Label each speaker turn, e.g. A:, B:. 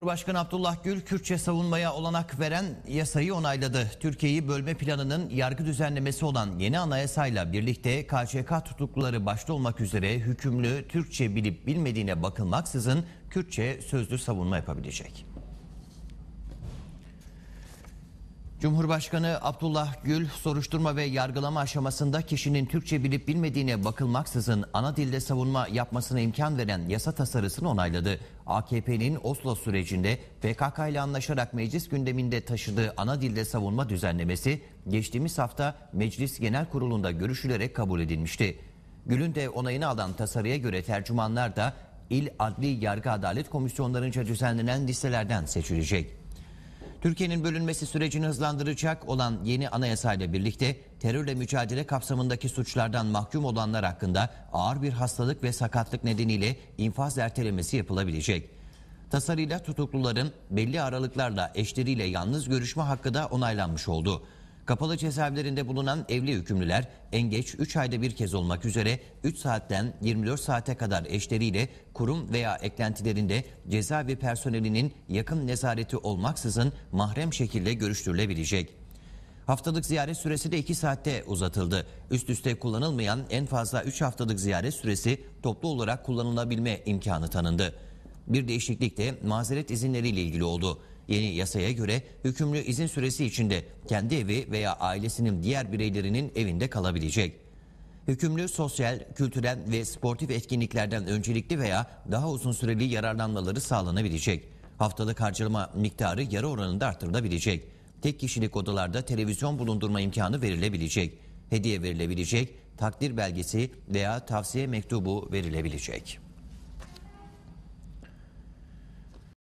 A: Cumhurbaşkanı Abdullah Gül, Kürtçe savunmaya olanak veren yasayı onayladı. Türkiye'yi bölme planının yargı düzenlemesi olan yeni anayasayla birlikte KCK tutukluları başta olmak üzere hükümlü Türkçe bilip bilmediğine bakılmaksızın Kürtçe sözlü savunma yapabilecek. Cumhurbaşkanı Abdullah Gül soruşturma ve yargılama aşamasında kişinin Türkçe bilip bilmediğine bakılmaksızın ana dilde savunma yapmasına imkan veren yasa tasarısını onayladı. AKP'nin Oslo sürecinde PKK ile anlaşarak meclis gündeminde taşıdığı ana dilde savunma düzenlemesi geçtiğimiz hafta Meclis Genel Kurulu'nda görüşülerek kabul edilmişti. Gül'ün de onayını alan tasarıya göre tercümanlar da İl Adli Yargı Adalet Komisyonlarınca düzenlenen listelerden seçilecek. Türkiye'nin bölünmesi sürecini hızlandıracak olan yeni anayasayla birlikte terörle mücadele kapsamındaki suçlardan mahkum olanlar hakkında ağır bir hastalık ve sakatlık nedeniyle infaz ertelemesi yapılabilecek. Tasarıyla tutukluların belli aralıklarla eşleriyle yalnız görüşme hakkı da onaylanmış oldu. Kapalı cezaevlerinde bulunan evli hükümlüler en geç 3 ayda bir kez olmak üzere 3 saatten 24 saate kadar eşleriyle kurum veya eklentilerinde cezaevi personelinin yakın nezareti olmaksızın mahrem şekilde görüştürülebilecek. Haftalık ziyaret süresi de 2 saatte uzatıldı. Üst üste kullanılmayan en fazla 3 haftalık ziyaret süresi toplu olarak kullanılabilme imkanı tanındı. Bir değişiklik de mazeret izinleriyle ilgili oldu. Yeni yasaya göre hükümlü izin süresi içinde kendi evi veya ailesinin diğer bireylerinin evinde kalabilecek. Hükümlü sosyal, kültürel ve sportif etkinliklerden öncelikli veya daha uzun süreli yararlanmaları sağlanabilecek. Haftalık harcama miktarı yarı oranında artırılabilecek. Tek kişilik odalarda televizyon bulundurma imkanı verilebilecek. Hediye verilebilecek, takdir belgesi veya tavsiye mektubu verilebilecek.